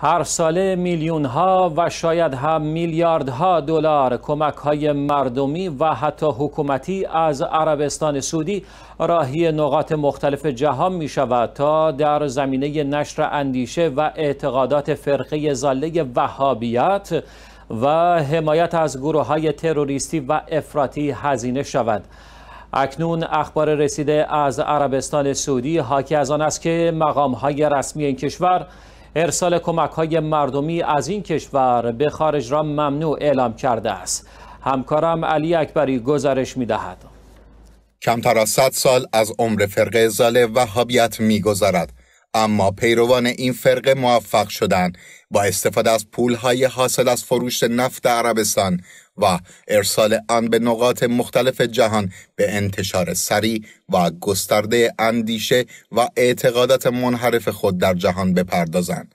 هر ساله میلیون ها و شاید هم میلیارد ها دلار کمک های مردمی و حتی حکومتی از عربستان سعودی راهی نقاط مختلف جهان می شود تا در زمینه نشر اندیشه و اعتقادات فرقه زاله وهابیت و حمایت از گروه های تروریستی و افراطی هزینه شود. اکنون اخبار رسیده از عربستان سعودی حاکی از آن است که مقام های رسمی این کشور ارسال کمک های مردمی از این کشور به خارج را ممنوع اعلام کرده است همکارم علی اکبری گزارش می دهد کمتر از 100 سال از عمر فرقه زاله وهابیت میگذرد اما پیروان این فرقه موفق شدند با استفاده از پولهای حاصل از فروش نفت عربستان و ارسال آن به نقاط مختلف جهان به انتشار سریع و گسترده اندیشه و اعتقادات منحرف خود در جهان بپردازند.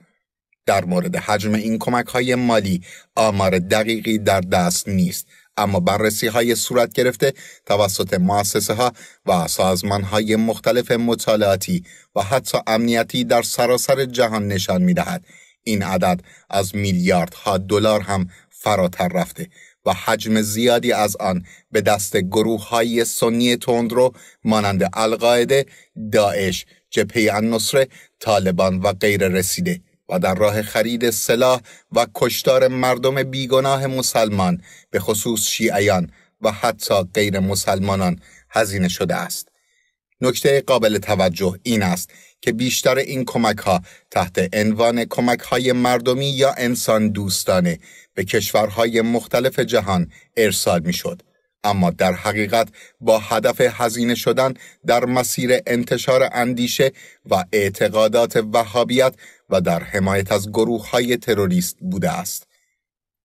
در مورد حجم این کمک های مالی آمار دقیقی در دست نیست اما بررسی های صورت گرفته توسط مؤسسه ها و سازمان های مختلف مطالعاتی و حتی امنیتی در سراسر جهان نشان می دهد. این عدد از میلیاردها دلار هم فراتر رفته و حجم زیادی از آن به دست گروه های سنی تندرو مانند القاعده، داعش، جبهه النصره، طالبان و غیر رسیده. و در راه خرید سلاح و کشتار مردم بیگناه مسلمان به خصوص شیعیان و حتی غیر مسلمانان هزینه شده است. نکته قابل توجه این است که بیشتر این کمک ها تحت عنوان کمک های مردمی یا انسان دوستانه به کشورهای مختلف جهان ارسال می شد. اما در حقیقت با هدف هزینه شدن در مسیر انتشار اندیشه و اعتقادات وهابیت و در حمایت از گروه های تروریست بوده است.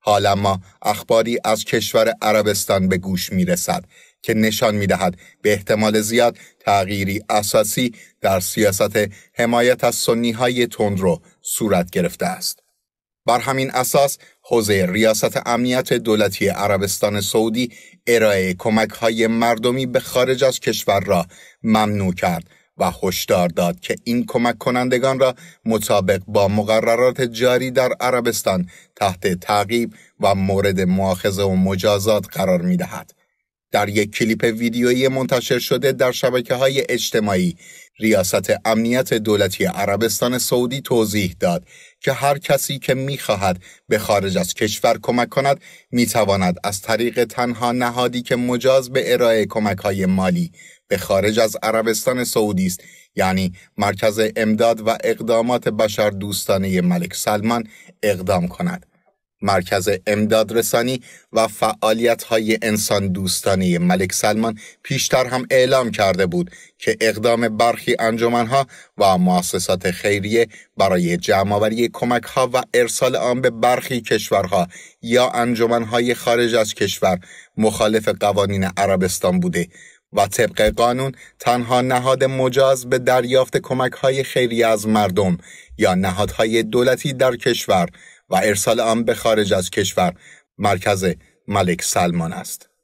حال اما اخباری از کشور عربستان به گوش می رسد که نشان می دهد به احتمال زیاد تغییری اساسی در سیاست حمایت از سنی های تندرو صورت گرفته است. بر همین اساس حوزه ریاست امنیت دولتی عربستان سعودی ارائه کمک های مردمی به خارج از کشور را ممنوع کرد و هشدار داد که این کمک کنندگان را مطابق با مقررات جاری در عربستان تحت تعقیب و مورد مؤاخذه و مجازات قرار می دهد. در یک کلیپ ویدیویی منتشر شده در شبکه های اجتماعی ریاست امنیت دولتی عربستان سعودی توضیح داد که هر کسی که میخواهد به خارج از کشور کمک کند میتواند از طریق تنها نهادی که مجاز به ارائه کمک های مالی به خارج از عربستان سعودی است یعنی مرکز امداد و اقدامات بشر دوستانه ملک سلمان اقدام کند. مرکز امدادرسانی و فعالیت های انسان دوستانه ملک سلمان پیشتر هم اعلام کرده بود که اقدام برخی ها و مؤسسات خیریه برای جمعآوری کمک ها و ارسال آن به برخی کشورها یا های خارج از کشور مخالف قوانین عربستان بوده و طبق قانون تنها نهاد مجاز به دریافت کمک های خیریه از مردم یا نهادهای دولتی در کشور و ارسال آن به خارج از کشور مرکز ملک سلمان است.